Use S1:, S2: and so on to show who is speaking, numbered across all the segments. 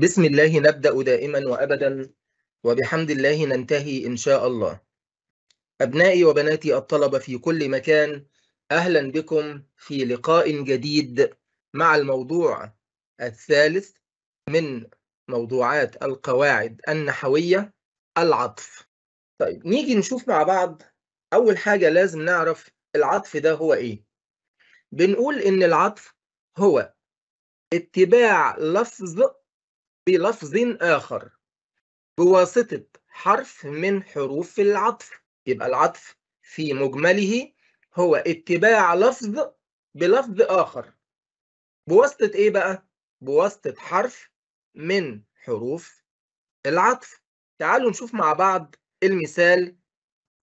S1: بسم الله نبدأ دائما وأبدا وبحمد الله ننتهي إن شاء الله أبنائي وبناتي الطلبة في كل مكان أهلا بكم في لقاء جديد مع الموضوع الثالث من موضوعات القواعد النحوية العطف طيب نيجي نشوف مع بعض أول حاجة لازم نعرف العطف ده هو إيه بنقول إن العطف هو اتباع لفظ بلفظ آخر بواسطة حرف من حروف العطف يبقى العطف في مجمله هو اتباع لفظ بلفظ آخر بواسطة إيه بقى؟ بواسطة حرف من حروف العطف تعالوا نشوف مع بعض المثال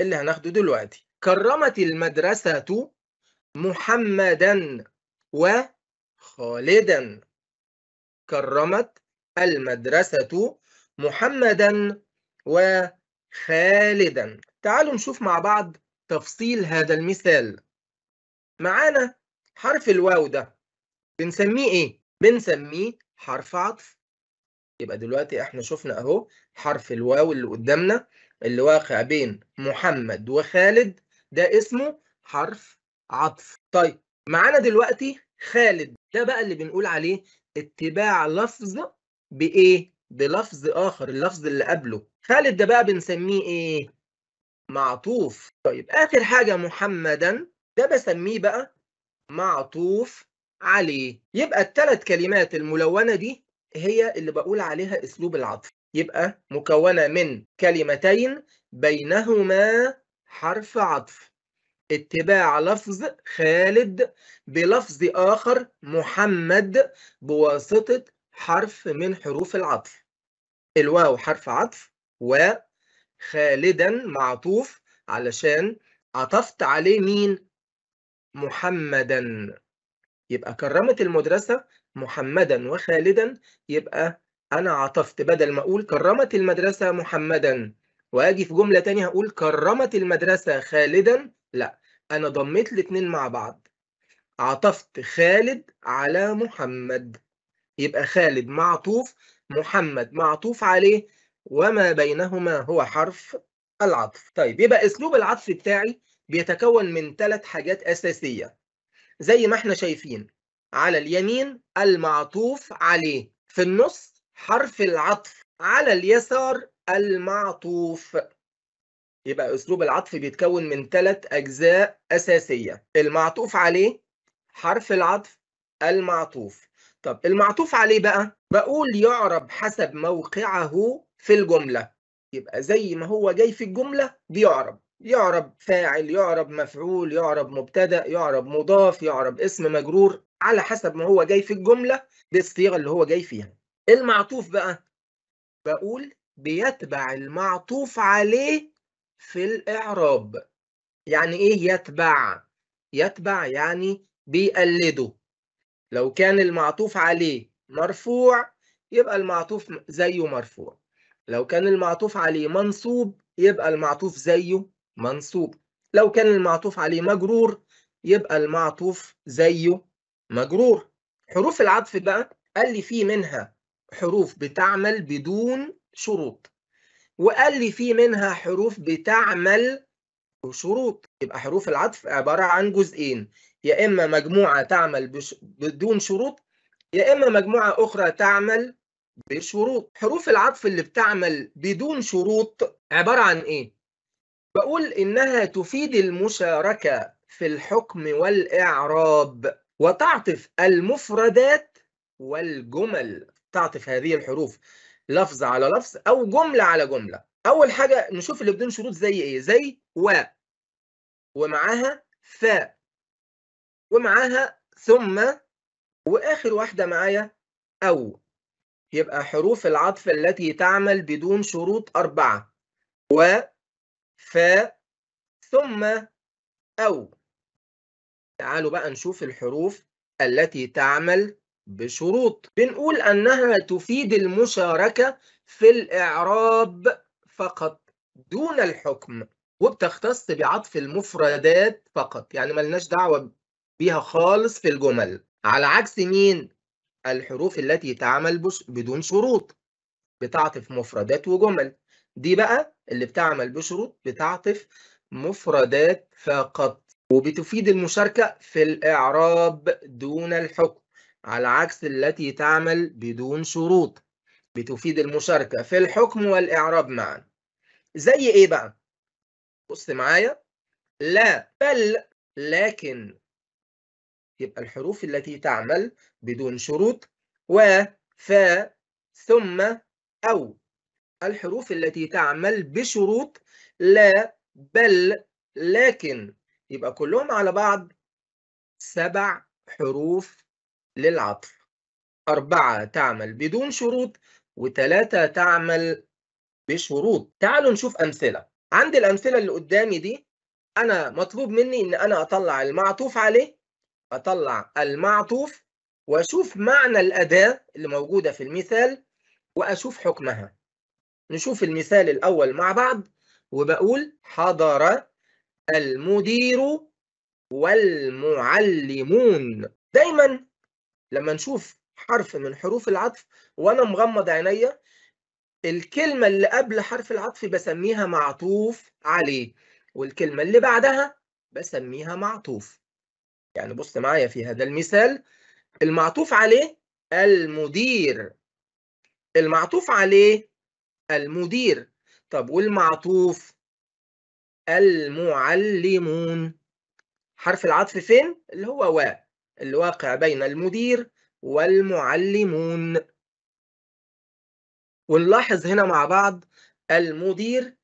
S1: اللي هناخده دلوقتي كرمت المدرسة محمدا وخالدا كرمت المدرسة محمدا وخالدا تعالوا نشوف مع بعض تفصيل هذا المثال معانا حرف الواو ده بنسميه ايه؟ بنسميه حرف عطف يبقى دلوقتي احنا شفنا اهو حرف الواو اللي قدامنا اللي واقع بين محمد وخالد ده اسمه حرف عطف طيب معانا دلوقتي خالد ده بقى اللي بنقول عليه اتباع لفظ بايه بلفظ اخر اللفظ اللي قبله خالد ده بقى بنسميه ايه معطوف طيب اخر حاجه محمدا ده بسميه بقى معطوف عليه يبقى الثلاث كلمات الملونه دي هي اللي بقول عليها اسلوب العطف يبقى مكونه من كلمتين بينهما حرف عطف اتباع لفظ خالد بلفظ اخر محمد بواسطه حرف من حروف العطف الواو حرف عطف وخالدا معطوف علشان عطفت عليه مين محمدا يبقى كرمت المدرسة محمدا وخالدا يبقى أنا عطفت بدل ما أقول كرمت المدرسة محمدا وأجي في جملة تانية هقول كرمت المدرسة خالدا لا أنا ضميت الاتنين مع بعض عطفت خالد على محمد يبقى خالد معطوف محمد معطوف عليه وما بينهما هو حرف العطف طيب يبقى اسلوب العطف بتاعي بيتكون من ثلاث حاجات اساسيه زي ما احنا شايفين على اليمين المعطوف عليه في النص حرف العطف على اليسار المعطوف يبقى اسلوب العطف بيتكون من ثلاث اجزاء اساسيه المعطوف عليه حرف العطف المعطوف طب المعطوف عليه بقى بقول يعرب حسب موقعه في الجملة يبقى زي ما هو جاي في الجملة بيعرب يعرب فاعل يعرب مفعول يعرب مبتدأ يعرب مضاف يعرب اسم مجرور على حسب ما هو جاي في الجملة بالصيغة اللي هو جاي فيها المعطوف بقى بقول بيتبع المعطوف عليه في الإعراب يعني إيه يتبع؟ يتبع يعني بيقلده لو كان المعطوف عليه مرفوع يبقى المعطوف زيه مرفوع لو كان المعطوف عليه منصوب يبقى المعطوف زيه منصوب لو كان المعطوف عليه مجرور يبقى المعطوف زيه مجرور حروف العطف بقى قال لي في منها حروف بتعمل بدون شروط وقال لي في منها حروف بتعمل وشروط يبقى حروف العطف عبارة عن جزئين يا إما مجموعة تعمل بش... بدون شروط يا إما مجموعة أخرى تعمل بشروط حروف العطف اللي بتعمل بدون شروط عبارة عن إيه؟ بقول إنها تفيد المشاركة في الحكم والإعراب وتعطف المفردات والجمل تعطف هذه الحروف لفظ على لفظ أو جملة على جملة أول حاجة نشوف اللي بدون شروط زي إيه؟ زي و ومعاها ف ومعاها ثم واخر واحده معايا او يبقى حروف العطف التي تعمل بدون شروط اربعه و ف ثم او تعالوا بقى نشوف الحروف التي تعمل بشروط بنقول انها تفيد المشاركه في الاعراب فقط دون الحكم وبتختص بعطف المفردات فقط يعني ملناش دعوة بيها خالص في الجمل على عكس مين الحروف التي تعمل بدون شروط بتعطف مفردات وجمل دي بقى اللي بتعمل بشروط بتعطف مفردات فقط وبتفيد المشاركة في الإعراب دون الحكم على عكس التي تعمل بدون شروط بتفيد المشاركة في الحكم والإعراب معا زي إيه بقى؟ بص معايا لا بل لكن يبقى الحروف التي تعمل بدون شروط و ف ثم أو الحروف التي تعمل بشروط لا بل لكن يبقى كلهم على بعض سبع حروف للعطف أربعة تعمل بدون شروط وثلاثة تعمل بشروط تعالوا نشوف أمثلة عند الامثله اللي قدامي دي انا مطلوب مني ان انا اطلع المعطوف عليه اطلع المعطوف واشوف معنى الاداه اللي موجوده في المثال واشوف حكمها نشوف المثال الاول مع بعض وبقول حضر المدير والمعلمون دايما لما نشوف حرف من حروف العطف وانا مغمض عينيا الكلمة اللي قبل حرف العطف بسميها معطوف عليه والكلمة اللي بعدها بسميها معطوف يعني بص معايا في هذا المثال المعطوف عليه المدير المعطوف عليه المدير طب والمعطوف المعلمون حرف العطف فين اللي هو و الواقع بين المدير والمعلمون ونلاحظ هنا مع بعض المدير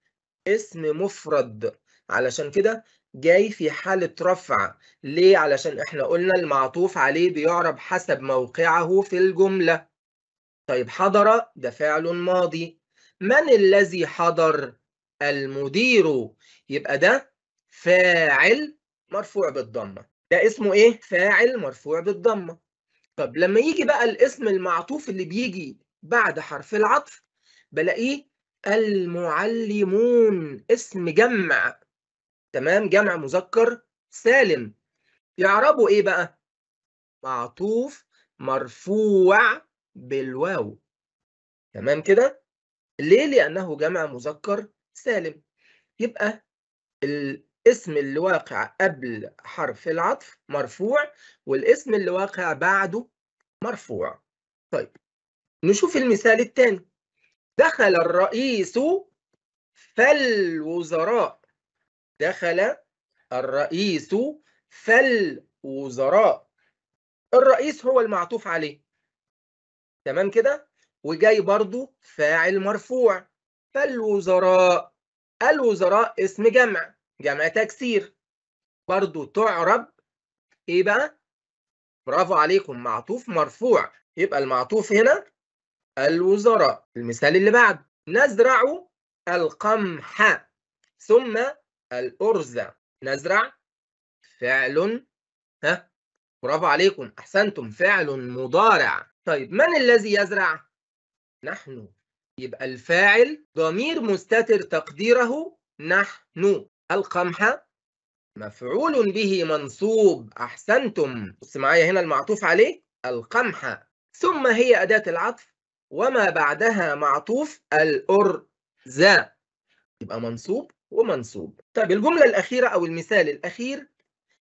S1: اسم مفرد علشان كده جاي في حالة رفع ليه؟ علشان احنا قلنا المعطوف عليه بيعرب حسب موقعه في الجملة طيب حضر ده فعل ماضي من الذي حضر؟ المدير يبقى ده فاعل مرفوع بالضمة ده اسمه ايه؟ فاعل مرفوع بالضمة طب لما يجي بقى الاسم المعطوف اللي بيجي بعد حرف العطف بلاقيه المعلمون اسم جمع تمام جمع مذكر سالم يعربوا ايه بقى معطوف مرفوع بالواو تمام كده ليه لانه جمع مذكر سالم يبقى الاسم اللي واقع قبل حرف العطف مرفوع والاسم اللي واقع بعده مرفوع طيب نشوف المثال الثاني دخل الرئيس فالوزراء دخل الرئيس فالوزراء الرئيس هو المعطوف عليه تمام كده وجاي برضو فاعل مرفوع فالوزراء الوزراء اسم جمع جمع تكسير برضو تعرب ايه بقى برافو عليكم معطوف مرفوع يبقى المعطوف هنا الوزراء المثال اللي بعد نزرع القمح ثم الأرز نزرع فعل ها برافو عليكم أحسنتم فعل مضارع طيب من الذي يزرع؟ نحن يبقى الفاعل ضمير مستتر تقديره نحن القمح مفعول به منصوب أحسنتم بص معايا هنا المعطوف عليه القمح ثم هي أداة العطف وما بعدها معطوف الأرزا يبقى منصوب ومنصوب طب الجملة الأخيرة أو المثال الأخير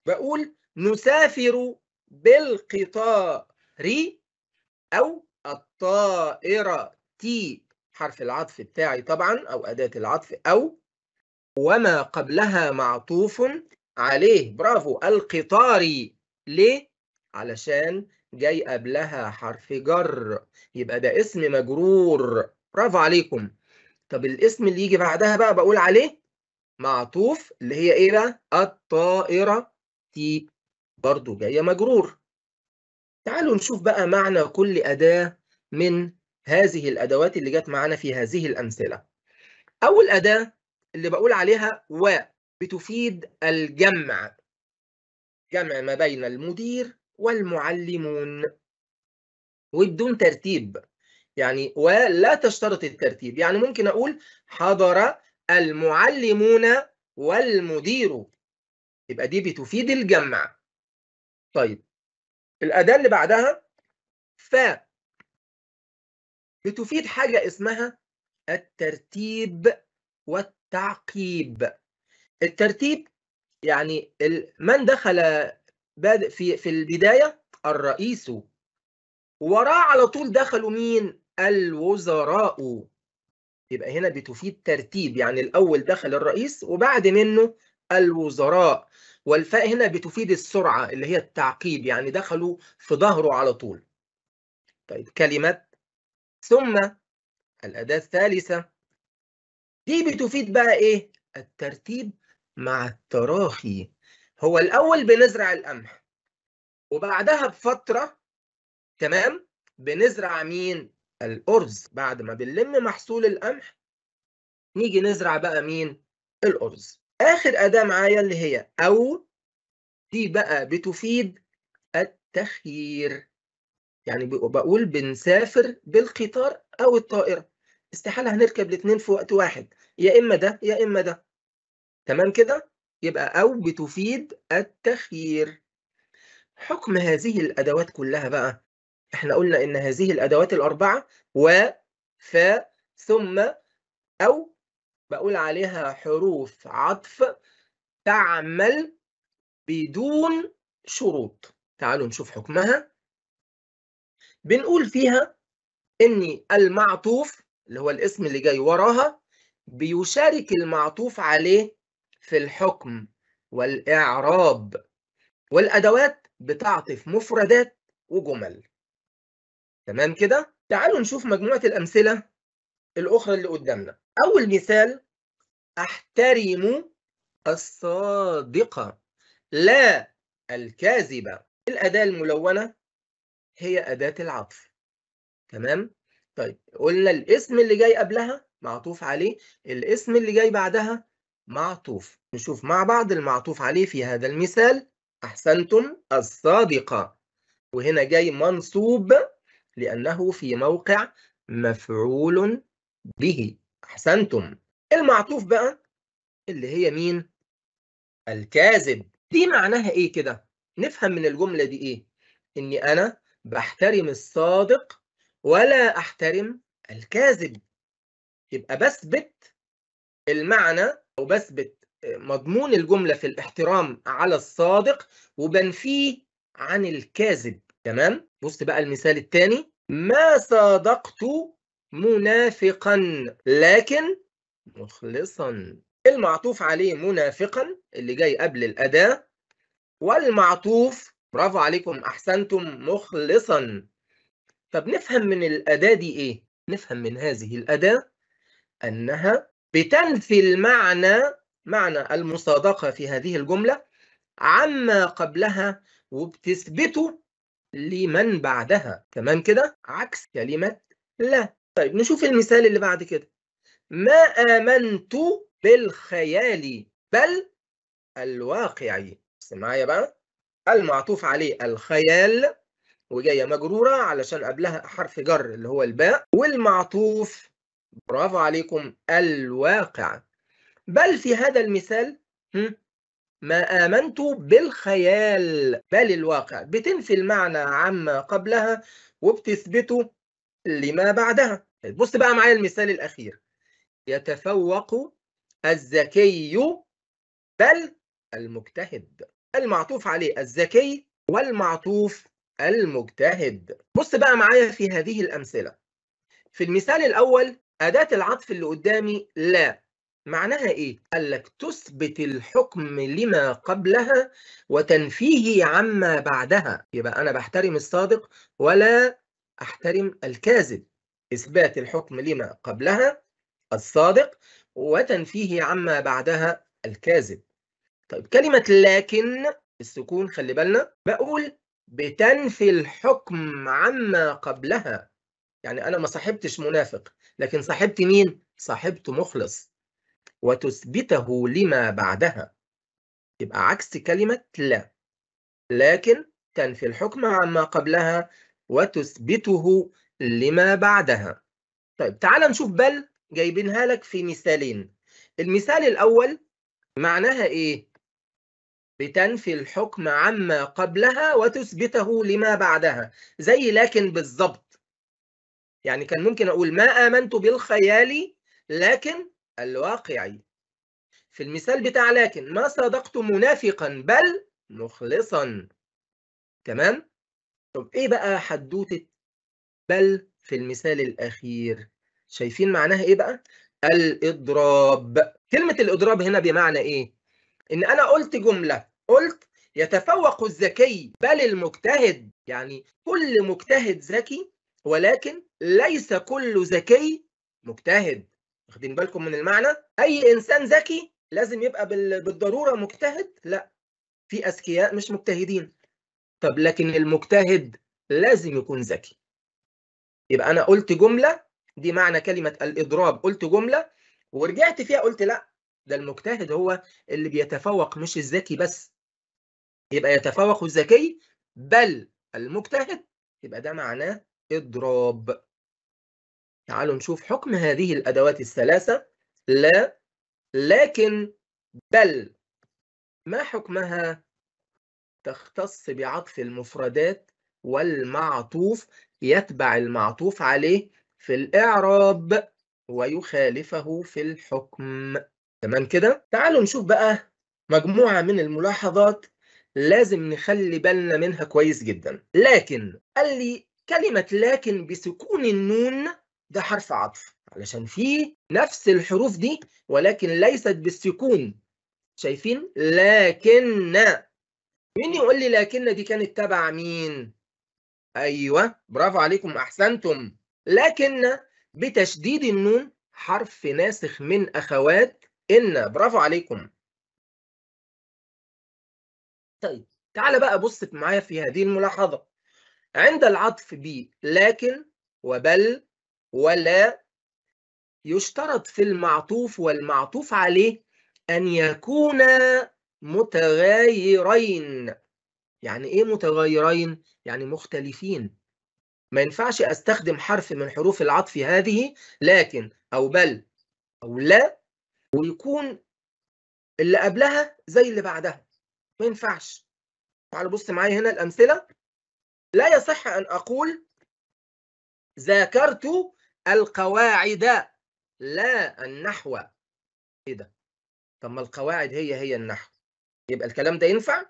S1: بقول نسافر بالقطار أو الطائرة تي حرف العطف بتاعي طبعا أو أداة العطف أو وما قبلها معطوف عليه برافو القطار ليه؟ علشان جاي قبلها حرف جر يبقى ده اسم مجرور برافو عليكم طب الاسم اللي يجي بعدها بقى بقول عليه معطوف اللي هي ايه بقى الطائرة تي برضو جاية مجرور تعالوا نشوف بقى معنى كل أداة من هذه الأدوات اللي جت معانا في هذه الأمثلة أول أداة اللي بقول عليها و بتفيد الجمع جمع ما بين المدير والمعلمون وبدون ترتيب يعني ولا تشترط الترتيب يعني ممكن أقول حضر المعلمون والمدير يبقى دي بتفيد الجمع طيب الأداة اللي بعدها ف بتفيد حاجة اسمها الترتيب والتعقيب الترتيب يعني من دخل بادئ في في البدايه الرئيس وراه على طول دخلوا مين الوزراء يبقى هنا بتفيد ترتيب يعني الاول دخل الرئيس وبعد منه الوزراء والفاء هنا بتفيد السرعه اللي هي التعقيب يعني دخلوا في ظهره على طول طيب كلمه ثم الاداه الثالثه دي بتفيد بقى ايه الترتيب مع التراخي هو الاول بنزرع القمح وبعدها بفتره تمام بنزرع مين الارز بعد ما بنلم محصول القمح نيجي نزرع بقى مين الارز اخر اداه معايا اللي هي او دي بقى بتفيد التخيير يعني بقول بنسافر بالقطار او الطائره استحاله هنركب الاثنين في وقت واحد يا اما ده يا اما ده تمام كده يبقى أو بتفيد التخيير حكم هذه الأدوات كلها بقى احنا قلنا إن هذه الأدوات الأربعة و ف ثم أو بقول عليها حروف عطف تعمل بدون شروط تعالوا نشوف حكمها بنقول فيها ان المعطوف اللي هو الاسم اللي جاي وراها بيشارك المعطوف عليه في الحكم والإعراب والأدوات بتعطف مفردات وجمل تمام كده؟ تعالوا نشوف مجموعة الأمثلة الأخرى اللي قدامنا أول مثال أحترم الصادقة لا الكاذبة الأداة الملونة هي أداة العطف تمام؟ طيب قلنا الاسم اللي جاي قبلها معطوف عليه الاسم اللي جاي بعدها معطوف نشوف مع بعض المعطوف عليه في هذا المثال أحسنتم الصادقة وهنا جاي منصوب لأنه في موقع مفعول به أحسنتم المعطوف بقى اللي هي مين الكاذب دي معناها إيه كده نفهم من الجملة دي إيه إني أنا بحترم الصادق ولا أحترم الكاذب يبقى بثبت المعنى وبثبت مضمون الجملة في الاحترام على الصادق وبنفيه عن الكاذب تمام بص بقى المثال الثاني ما صادقت منافقا لكن مخلصا إيه المعطوف عليه منافقا اللي جاي قبل الأداة والمعطوف برافو عليكم أحسنتم مخلصا طب نفهم من الأداة دي إيه؟ نفهم من هذه الأداة أنها بتنفي المعنى معنى المصادقة في هذه الجملة عما قبلها وبتثبته لمن بعدها تمام كده عكس كلمة لا طيب نشوف المثال اللي بعد كده ما آمنت بالخيال بل الواقعي معايا بقى المعطوف عليه الخيال وجايه مجروره علشان قبلها حرف جر اللي هو الباء والمعطوف برافو عليكم الواقع بل في هذا المثال ما آمنت بالخيال بل الواقع بتنفي المعنى عما قبلها وبتثبته لما بعدها طيب، بص بقى معايا المثال الأخير يتفوق الذكي بل المجتهد المعطوف عليه الذكي والمعطوف المجتهد بص بقى معايا في هذه الأمثلة في المثال الأول أداة العطف اللي قدامي لا معناها إيه؟ قال لك تثبت الحكم لما قبلها وتنفيه عما بعدها يبقى أنا بحترم الصادق ولا أحترم الكاذب إثبات الحكم لما قبلها الصادق وتنفيه عما بعدها الكاذب طيب كلمة لكن السكون خلي بالنا بقول بتنفي الحكم عما قبلها يعني أنا ما صاحبتش منافق لكن صاحبت مين؟ صاحبت مخلص وتثبته لما بعدها يبقى عكس كلمة لا لكن تنفي الحكم عما قبلها وتثبته لما بعدها طيب تعال نشوف بل جايبينها لك في مثالين المثال الأول معناها إيه؟ بتنفي الحكم عما قبلها وتثبته لما بعدها زي لكن بالظبط يعني كان ممكن أقول ما آمنت بالخيال لكن الواقعي في المثال بتاع لكن ما صدقت منافقا بل مخلصا تمام طب ايه بقى حدوتة بل في المثال الأخير شايفين معناها ايه بقى الإضراب كلمة الإضراب هنا بمعنى ايه إن أنا قلت جملة قلت يتفوق الذكي بل المجتهد يعني كل مجتهد ذكي ولكن ليس كل ذكي مجتهد واخدين بالكم من المعنى اي انسان ذكي لازم يبقى بالضروره مجتهد لا في اذكياء مش مجتهدين طب لكن المجتهد لازم يكون ذكي يبقى انا قلت جمله دي معنى كلمه الاضراب قلت جمله ورجعت فيها قلت لا ده المجتهد هو اللي بيتفوق مش الذكي بس يبقى يتفوق الذكي بل المجتهد يبقى ده معناه إضراب تعالوا نشوف حكم هذه الأدوات الثلاثة لا لكن بل ما حكمها تختص بعطف المفردات والمعطوف يتبع المعطوف عليه في الإعراب ويخالفه في الحكم تمام كده تعالوا نشوف بقى مجموعة من الملاحظات لازم نخلي بالنا منها كويس جدا لكن قال لي كلمة لكن بسكون النون ده حرف عطف علشان في نفس الحروف دي ولكن ليست بالسكون شايفين لكن مين يقول لي لكن دي كانت تبع مين ايوه برافو عليكم احسنتم لكن بتشديد النون حرف ناسخ من اخوات ان برافو عليكم طيب تعال بقى بص معايا في هذه الملاحظه عند العطف ب لكن وبل ولا يشترط في المعطوف والمعطوف عليه أن يكونا متغايرين يعني إيه متغايرين؟ يعني مختلفين ما ينفعش أستخدم حرف من حروف العطف هذه لكن أو بل أو لا ويكون اللي قبلها زي اللي بعدها ما ينفعش تعالوا بص معايا هنا الأمثلة لا يصح أن أقول ذاكرت القواعد لا النحو كده إيه طب ما القواعد هي هي النحو يبقى الكلام ده ينفع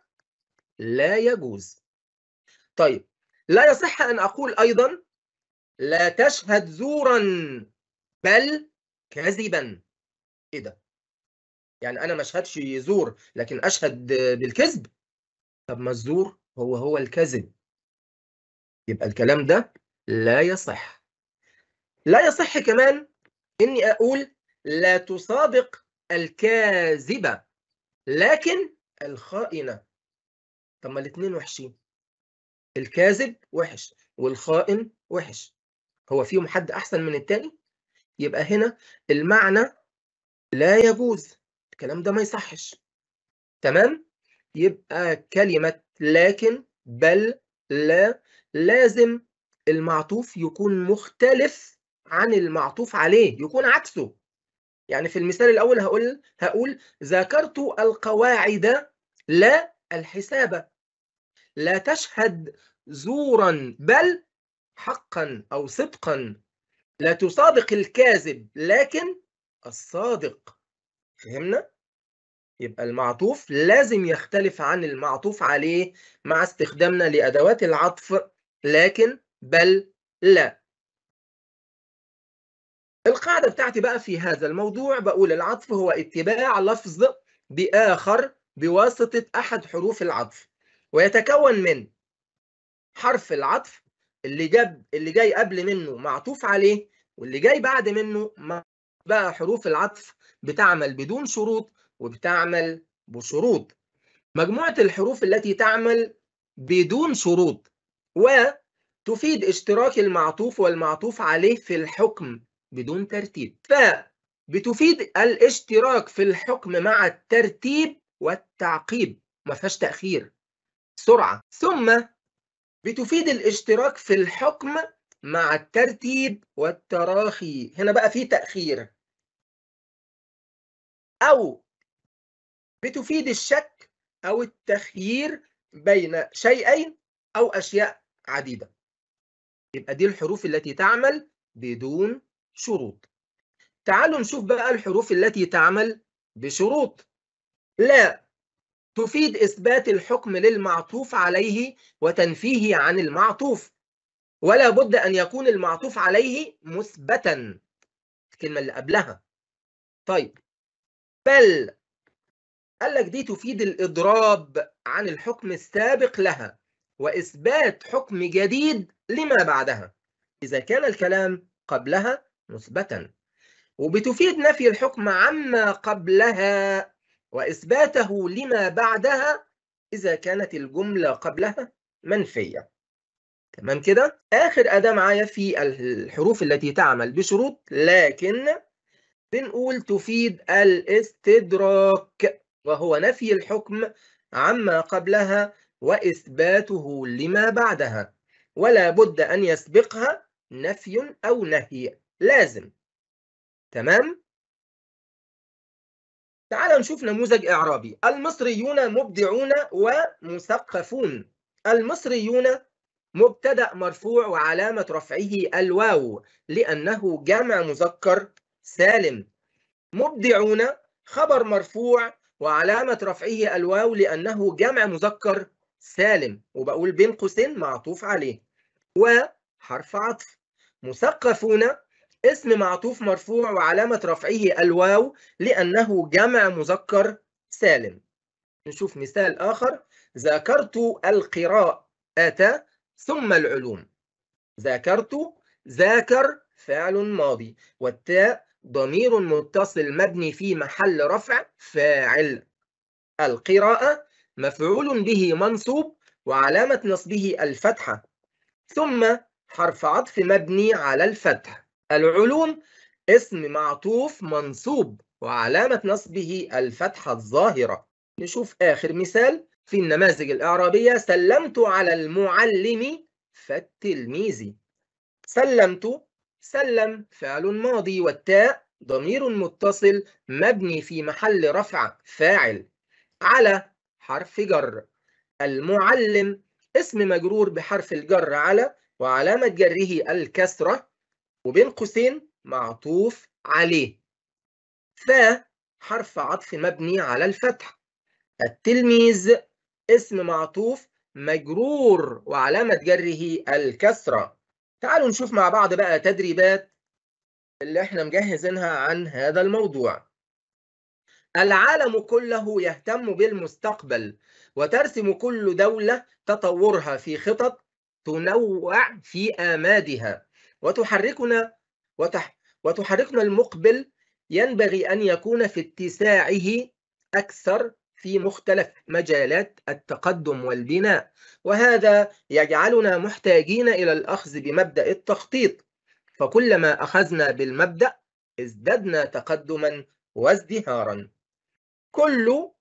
S1: لا يجوز طيب لا يصح أن أقول أيضا لا تشهد زورا بل كذبا كده إيه يعني أنا ما أشهدش زور لكن أشهد بالكذب طب ما الزور هو هو الكذب يبقى الكلام ده لا يصح لا يصح كمان اني اقول لا تصادق الكاذبه لكن الخائنه طب ما الاثنين وحشين الكاذب وحش والخائن وحش هو فيهم حد احسن من التاني يبقى هنا المعنى لا يجوز الكلام ده ما يصحش تمام يبقى كلمه لكن بل لا لازم المعطوف يكون مختلف عن المعطوف عليه يكون عكسه يعني في المثال الأول هقول هقول ذاكرت القواعد لا الحساب لا تشهد زورا بل حقا أو صدقا لا تصادق الكاذب لكن الصادق فهمنا؟ يبقى المعطوف لازم يختلف عن المعطوف عليه مع استخدامنا لأدوات العطف لكن بل لا القاعدة بتاعتي بقى في هذا الموضوع بقول العطف هو اتباع لفظ بآخر بواسطة أحد حروف العطف ويتكون من حرف العطف اللي جاب اللي جاي قبل منه معطوف عليه واللي جاي بعد منه بقى حروف العطف بتعمل بدون شروط وبتعمل بشروط مجموعة الحروف التي تعمل بدون شروط وتفيد اشتراك المعطوف والمعطوف عليه في الحكم بدون ترتيب فبتفيد الاشتراك في الحكم مع الترتيب والتعقيب ما فيهاش تأخير سرعة ثم بتفيد الاشتراك في الحكم مع الترتيب والتراخي هنا بقى في تأخير أو بتفيد الشك أو التخيير بين شيئين أو أشياء عديدة يبقى دي الحروف التي تعمل بدون شروط تعالوا نشوف بقى الحروف التي تعمل بشروط لا تفيد إثبات الحكم للمعطوف عليه وتنفيه عن المعطوف ولا بد أن يكون المعطوف عليه مثبتا الكلمة اللي قبلها طيب بل قال لك دي تفيد الإضراب عن الحكم السابق لها وإثبات حكم جديد لما بعدها إذا كان الكلام قبلها مثبتا وبتفيد نفي الحكم عما قبلها وإثباته لما بعدها إذا كانت الجملة قبلها منفية تمام كده آخر أداة معايا في الحروف التي تعمل بشروط لكن بنقول تفيد الاستدراك وهو نفي الحكم عما قبلها وإثباته لما بعدها ولا بد أن يسبقها نفي أو نهي لازم تمام تعال نشوف نموذج إعرابي المصريون مبدعون ومثقفون المصريون مبتدأ مرفوع وعلامة رفعه الواو لأنه جمع مذكر سالم مبدعون خبر مرفوع وعلامة رفعه الواو لأنه جمع مذكر سالم وبقول بين قوسين معطوف عليه وحرف عطف مثقفون اسم معطوف مرفوع وعلامة رفعه الواو لأنه جمع مذكر سالم نشوف مثال آخر ذاكرت القراءة ثم العلوم ذاكرت ذاكر فعل ماضي والتاء ضمير متصل مبني في محل رفع فاعل القراءة مفعول به منصوب وعلامة نصبه الفتحة ثم حرف عطف مبني على الفتح العلوم اسم معطوف منصوب وعلامة نصبه الفتحة الظاهرة نشوف آخر مثال في النماذج الإعرابية سلمت على المعلم فالتلميذ سلمت سلم فعل ماضي والتاء ضمير متصل مبني في محل رفع فاعل على حرف جر المعلم اسم مجرور بحرف الجر على وعلامة جره الكسرة وبين قوسين معطوف عليه ف حرف عطف مبني على الفتح التلميذ اسم معطوف مجرور وعلامة جره الكسرة تعالوا نشوف مع بعض بقى تدريبات اللي احنا مجهزينها عن هذا الموضوع العالم كله يهتم بالمستقبل وترسم كل دولة تطورها في خطط تنوع في آمادها وتحركنا وتح وتحركنا المقبل ينبغي أن يكون في اتساعه أكثر في مختلف مجالات التقدم والبناء وهذا يجعلنا محتاجين إلى الأخذ بمبدأ التخطيط فكلما أخذنا بالمبدأ ازددنا تقدما وازدهارا كل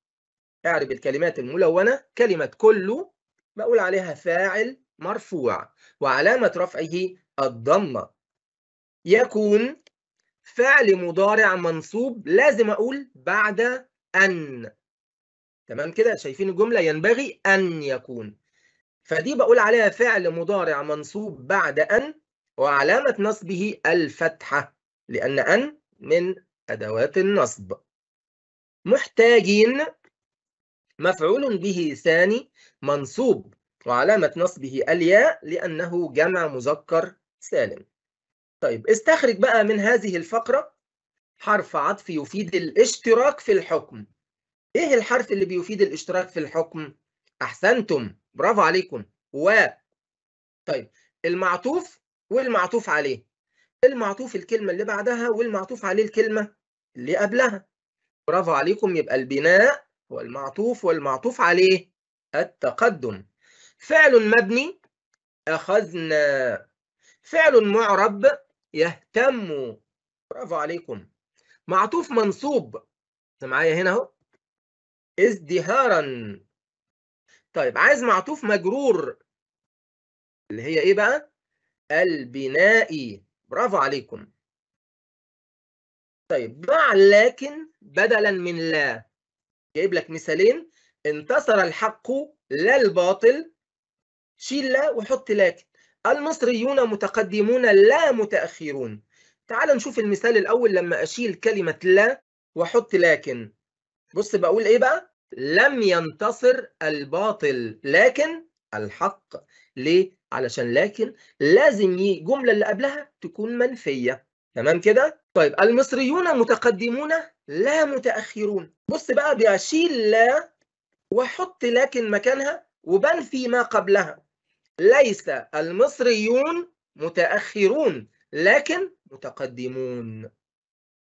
S1: اعرب الكلمات الملونة كلمة كل بقول عليها فاعل مرفوع وعلامة رفعه الضمة يكون فعل مضارع منصوب لازم أقول بعد أن تمام كده شايفين الجمله ينبغي ان يكون فدي بقول عليها فعل مضارع منصوب بعد ان وعلامه نصبه الفتحه لان ان من ادوات النصب محتاجين مفعول به ثاني منصوب وعلامة نصبه الياء لأنه جمع مذكر سالم طيب استخرج بقى من هذه الفقرة حرف عطف يفيد الاشتراك في الحكم ايه الحرف اللي بيفيد الاشتراك في الحكم احسنتم برافو عليكم و طيب المعطوف والمعطوف عليه المعطوف الكلمه اللي بعدها والمعطوف عليه الكلمه اللي قبلها برافو عليكم يبقى البناء والمعطوف والمعطوف عليه التقدم فعل مبني اخذنا فعل معرب يهتم برافو عليكم معطوف منصوب معايا هنا اهو ازدهارا طيب عايز معطوف مجرور اللي هي ايه بقى البنائي برافو عليكم طيب ضع لكن بدلا من لا جايب لك مثالين انتصر الحق لا الباطل شيل لا وحط لكن المصريون متقدمون لا متأخرون تعال نشوف المثال الأول لما أشيل كلمة لا وأحط لكن بص بقول ايه بقى لم ينتصر الباطل لكن الحق ليه علشان لكن لازم الجمله اللي قبلها تكون منفيه تمام كده طيب المصريون متقدمون لا متاخرون بص بقى بشيل لا وحط لكن مكانها وبنفي ما قبلها ليس المصريون متاخرون لكن متقدمون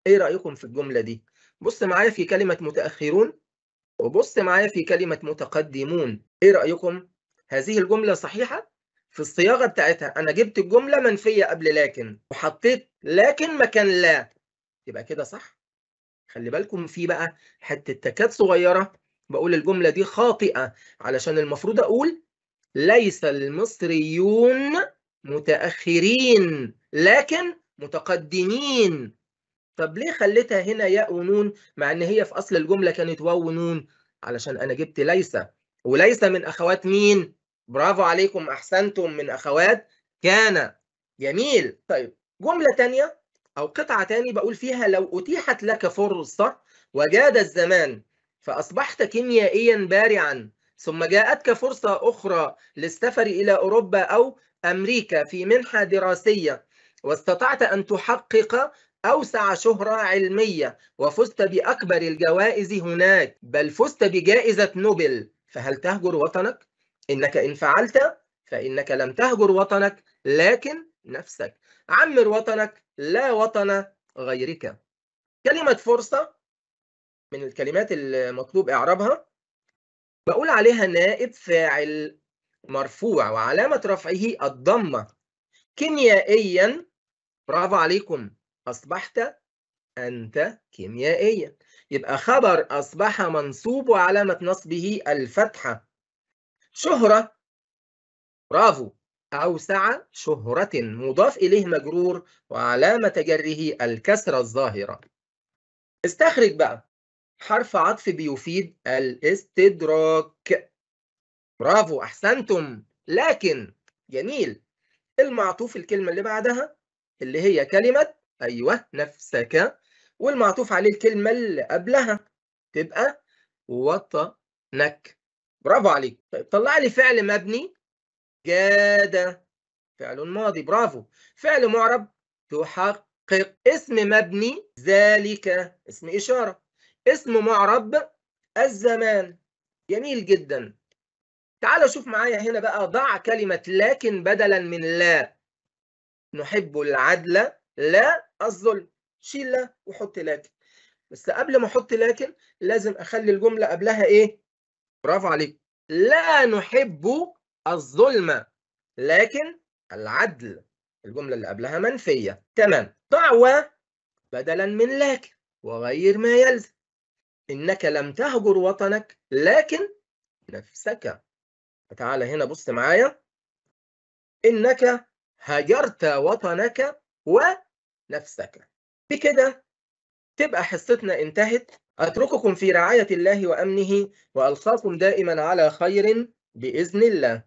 S1: ايه رايكم في الجمله دي بص معايا في كلمة متأخرون وبص معايا في كلمة متقدمون إيه رأيكم؟ هذه الجملة صحيحة؟ في الصياغة بتاعتها أنا جبت الجملة منفية قبل لكن وحطيت لكن مكان لا يبقى كده صح؟ خلي بالكم في بقى حتة تكاد صغيرة بقول الجملة دي خاطئة علشان المفروض أقول ليس المصريون متأخرين لكن متقدمين طب ليه خليتها هنا ياء ونون مع ان هي في اصل الجمله كانت واو ونون علشان انا جبت ليس وليس من اخوات مين برافو عليكم احسنتم من اخوات كان جميل طيب جمله ثانيه او قطعه تاني بقول فيها لو اتيحت لك فرصه وجاد الزمان فاصبحت كيميائيا بارعا ثم جاءتك فرصه اخرى للسفر الى اوروبا او امريكا في منحه دراسيه واستطعت ان تحقق أوسع شهرة علمية وفزت بأكبر الجوائز هناك بل فزت بجائزة نوبل فهل تهجر وطنك؟ إنك إن فعلت فإنك لم تهجر وطنك لكن نفسك عمر وطنك لا وطن غيرك كلمة فرصة من الكلمات المطلوب إعرابها بقول عليها نائب فاعل مرفوع وعلامة رفعه الضمة كيميائيا برافو عليكم أصبحت أنت كيميائيا يبقى خبر أصبح منصوب وعلامة نصبه الفتحة شهرة برافو أوسع شهرة مضاف إليه مجرور وعلامة جره الكسرة الظاهرة استخرج بقى حرف عطف بيفيد الاستدراك برافو أحسنتم لكن جميل المعطوف الكلمة اللي بعدها اللي هي كلمة أيوه نفسك والمعطوف عليه الكلمة اللي قبلها تبقى وطنك برافو عليك طيب طلع لي فعل مبني جاد فعل ماضي برافو فعل معرب تحقق اسم مبني ذلك اسم إشارة اسم معرب الزمان جميل جدا تعالى شوف معايا هنا بقى ضع كلمة لكن بدلا من لا نحب العدل لا الظلم شيل لا وحط لكن بس قبل ما احط لكن لازم اخلي الجمله قبلها ايه برافو عليك لا نحب الظلم لكن العدل الجمله اللي قبلها منفيه تمام دعوى بدلا من لكن وغير ما يلزم انك لم تهجر وطنك لكن نفسك تعالى هنا بص معايا انك هجرت وطنك و نفسك بكده تبقى حصتنا انتهت أترككم في رعاية الله وأمنه وألقاكم دائما على خير بإذن الله